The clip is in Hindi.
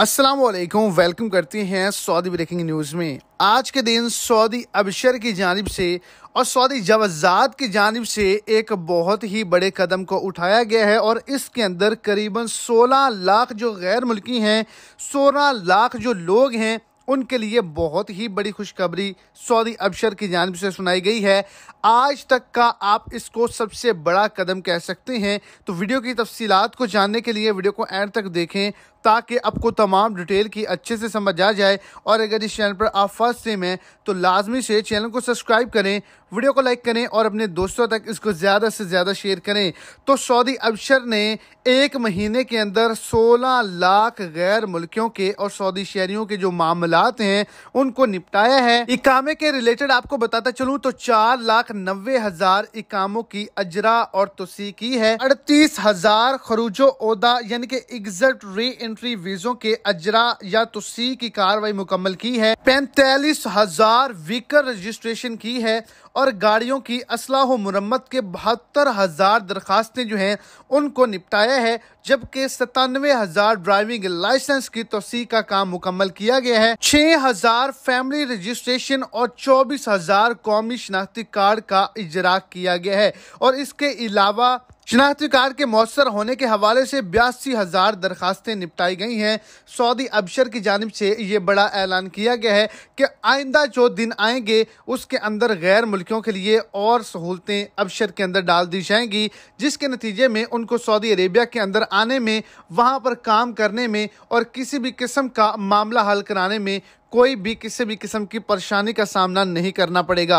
अस्सलाम वालेकुम वेलकम करते हैं सऊदी ब्रेकिंग न्यूज़ में आज के दिन सऊदी अबशर की जानब से और सऊदी जवाजात की जानब से एक बहुत ही बड़े कदम को उठाया गया है और इसके अंदर करीबन 16 लाख जो गैर मुल्की हैं 16 लाख जो लोग हैं उनके लिए बहुत ही बड़ी खुशखबरी सऊदी अबशर की जानब से सुनाई गई है आज तक का आप इसको सबसे बड़ा कदम कह सकते हैं तो वीडियो की तफसीत को जानने के लिए वीडियो को एंड तक देखें ताकि आपको तमाम डिटेल की अच्छे से समझ आ जाए और अगर इस चैनल पर आप फर्स्ट टाइम हैं तो लाजमी से चैनल को सब्सक्राइब करें वीडियो को लाइक करें और अपने दोस्तों तक इसको ज़्यादा से ज़्यादा शेयर करें तो सऊदी अबशर ने एक महीने के अंदर 16 लाख गैर मुल्कियों के और सऊदी शहरियों के जो मामलात हैं उनको निपटाया है इकामे के रिलेटेड आपको बताता चलूँ तो चार लाख नब्बे हजार इकामों की अजरा और तोसी की है अड़तीस हजार खरूजो ओदा यानी कि एग्जट री एंट्री वीजों के अजरा या तोसी की कार्रवाई मुकम्मल की है पैंतालीस हजार व्हीकल रजिस्ट्रेशन की है और गाड़ियों की असलाह मरम्मत के बहत्तर हज़ार दरख्वास्तें जो हैं उनको निपटाया है जबकि सतानवे हज़ार ड्राइविंग लाइसेंस की तोसी का काम मुकम्मल किया गया है छः हज़ार फैमिली रजिस्ट्रेशन और चौबीस हज़ार कौमी शनाख्ती कार्ड का इजरा किया गया है और इसके अलावा शनाख्तीकार के मौसर होने के हवाले से बयासी हज़ार दरखास्तें निपटाई गई हैं सऊदी अबशर की जानब से ये बड़ा ऐलान किया गया है कि आइंदा जो दिन आएंगे उसके अंदर गैर मुल्कियों के लिए और सहूलतें अबशर के अंदर डाल दी जाएंगी जिसके नतीजे में उनको सऊदी अरेबिया के अंदर आने में वहाँ पर काम करने में और किसी भी किस्म का मामला हल कराने में कोई भी किसी भी किस्म की परेशानी का सामना नहीं करना पड़ेगा